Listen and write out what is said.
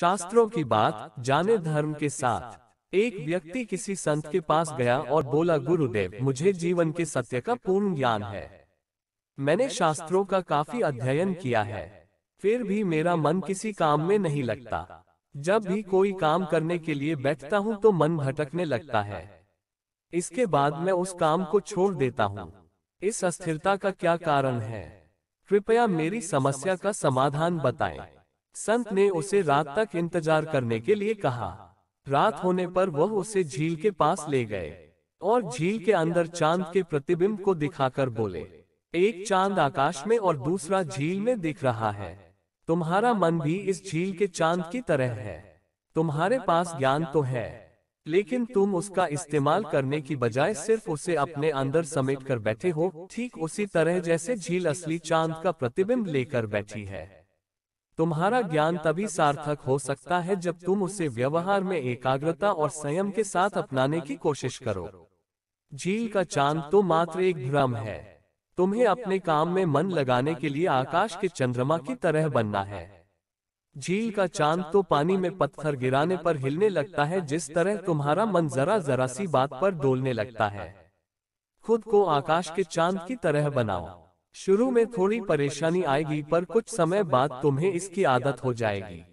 शास्त्रों की बात जाने धर्म के साथ एक व्यक्ति किसी संत के पास गया और बोला गुरुदेव मुझे जीवन के सत्य का पूर्ण ज्ञान है मैंने शास्त्रों का काफी अध्ययन किया है फिर भी मेरा मन किसी काम में नहीं लगता जब भी कोई काम करने के लिए बैठता हूँ तो मन भटकने लगता है इसके बाद मैं उस काम को छोड़ देता हूँ इस अस्थिरता का क्या कारण है कृपया मेरी समस्या का समाधान बताएं। संत ने उसे रात तक इंतजार करने के लिए कहा रात होने पर वह उसे झील के पास ले गए और झील के अंदर चांद के प्रतिबिंब को दिखाकर बोले एक चांद आकाश में और दूसरा झील में दिख रहा है तुम्हारा मन भी इस झील के चांद की तरह है तुम्हारे पास ज्ञान तो है लेकिन तुम उसका इस्तेमाल करने की बजाय सिर्फ उसे अपने अंदर समेट कर बैठे हो ठीक उसी तरह जैसे झील असली चांद का प्रतिबिंब लेकर बैठी है तुम्हारा ज्ञान तभी सार्थक हो सकता है जब तुम उसे व्यवहार में एकाग्रता और संयम के साथ अपनाने की कोशिश करो झील का चांद तो मात्र एक भ्रम है तुम्हें अपने काम में मन लगाने के लिए आकाश के चंद्रमा की तरह बनना है झील का चांद तो पानी में पत्थर गिराने पर हिलने लगता है जिस तरह तुम्हारा मन जरा जरा सी बात पर डोलने लगता है खुद को आकाश के चांद की तरह बनाओ शुरू में थोड़ी परेशानी आएगी पर कुछ समय बाद तुम्हें इसकी आदत हो जाएगी